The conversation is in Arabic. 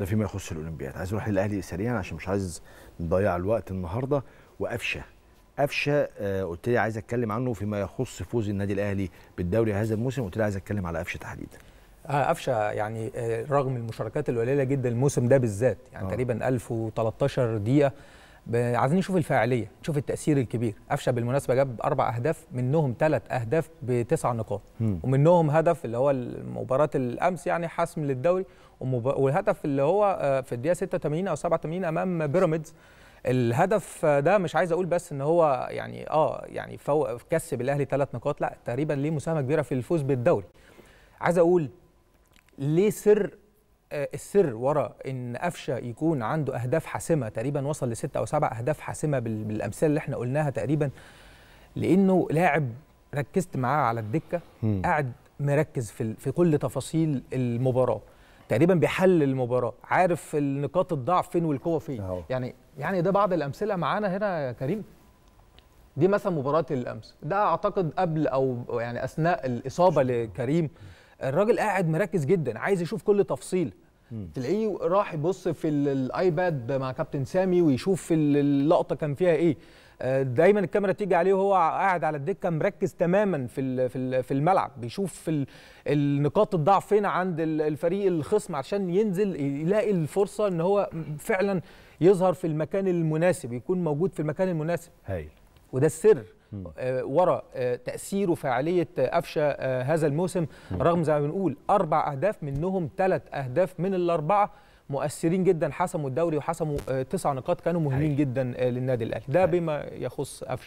ده فيما يخص الاولمبياد عايز اروح للاهلي سريعا عشان مش عايز نضيع الوقت النهارده وقفشه قفشه آه قلت لي عايز اتكلم عنه فيما يخص فوز النادي الاهلي بالدوري هذا الموسم قلت لي عايز اتكلم على قفشه تحديدا آه، قفشه يعني آه، رغم المشاركات القليله جدا الموسم ده بالذات يعني آه. تقريبا 1013 دقيقه عايزين نشوف الفاعليه نشوف التاثير الكبير قفشه بالمناسبه جاب اربع اهداف منهم ثلاث اهداف بتسع نقاط ومنهم هدف اللي هو مباراه الامس يعني حسم للدوري والهدف اللي هو آه، في الدقيقه 86 او 87 امام بيراميدز الهدف ده مش عايز اقول بس ان هو يعني اه يعني فوق كسب الاهلي ثلاث نقاط لا تقريبا ليه مساهمه كبيره في الفوز بالدوري عايز اقول ليه سر آه، السر ورا ان قفشه يكون عنده اهداف حاسمه تقريبا وصل لست او سبع اهداف حاسمه بالامثله اللي احنا قلناها تقريبا لانه لاعب ركزت معاه على الدكه قاعد مركز في في كل تفاصيل المباراه تقريبا بيحلل المباراه عارف نقاط الضعف فين والقوه فين أوه. يعني يعني ده بعض الامثله معانا هنا يا كريم دي مثلا مباراه الامس ده اعتقد قبل او يعني اثناء الاصابه لكريم الراجل قاعد مركز جدا عايز يشوف كل تفصيل تلاقيه راح يبص في الايباد مع كابتن سامي ويشوف اللقطه كان فيها ايه آه، دايما الكاميرا تيجي عليه وهو قاعد على الدكه مركز تماما في في الملعب بيشوف النقاط الضعف فين عند الفريق الخصم عشان ينزل يلاقي الفرصه ان هو فعلا يظهر في المكان المناسب يكون موجود في المكان المناسب هايل وده السر آه، وراء آه، تاثير وفاعليه آه، قفشه هذا الموسم رغم زي ما بنقول اربع اهداف منهم ثلاث اهداف من الاربعه مؤثرين جدا حسموا الدوري وحسموا تسع نقاط كانوا مهمين جدا للنادي الاهلي ده بما يخص قفشه